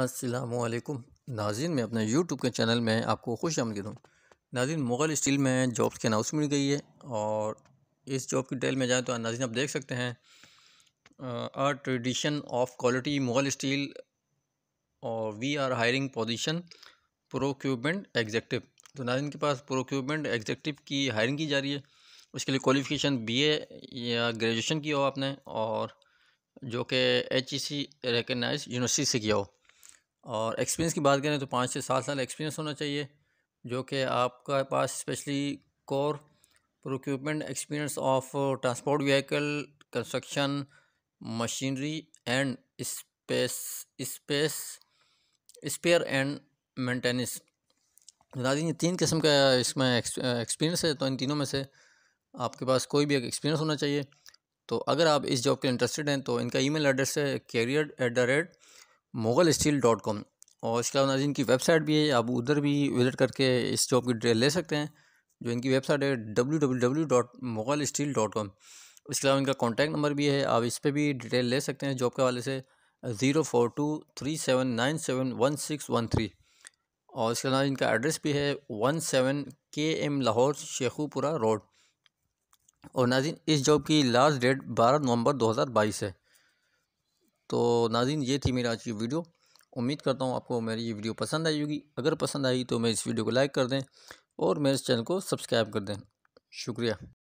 असलकुम नाजिन मैं अपने यूट्यूब के चैनल में आपको खुश आमदीद दूँ नाजिन मुग़ल स्टील में जॉब्स की अनाउंसमेंट मिल गई है और इस जॉब की डिटेल में जाएँ तो नाजिन आप देख सकते हैं a tradition of quality Mughal steel और we are hiring position procurement executive तो नाजिन के पास प्रोक्यूबमेंट एग्जेक्टिव की हायरिंग की जा रही है उसके लिए क्वालिफिकेशन बी या ग्रेजुएशन किया हो आपने और जो कि H E C recognise university से किया हो और एक्सपीरियंस की बात करें तो पाँच से सात साल एक्सपीरियंस होना चाहिए जो कि आपका पास specially core procurement experience of transport vehicle construction machinery and space space spare and maintenance बता दीजिए तीन किस्म का इसमें एक्सपीरियंस है तो इन तीनों में से आपके पास कोई भी एक एक्सपीरियंस होना चाहिए तो अगर आप इस जॉब के इंटरेस्टेड हैं तो इनका ईमेल एड्रेस है career at the rate Mughal steel dot com और इसके अलावा नाजिन की वेबसाइट भी है आप उधर भी विज़िट करके इस जॉब की डिटेल ले सकते हैं जो इनकी वेबसाइट है W W W dot Mughal steel dot com इसके अलावा इनका कॉन्टैक्ट नंबर भी है आप इस पर भी डिटेल ले सकते हैं जॉब के हवाले से zero four two three seven nine seven one six one three और इसके अलावा इनका एड्रेस भी है one seven K M Lahore Sheikhupura road और नाजिन इस जॉब की लास्ट डेट बारह नवंबर दो हज़ार बाईस है तो नाजिन ये थी मेरा आज की वीडियो उम्मीद करता हूँ आपको मेरी ये वीडियो पसंद आई होगी अगर पसंद आई तो मेरी इस वीडियो को लाइक कर दें और मेरे चैनल को सब्सक्राइब कर दें शुक्रिया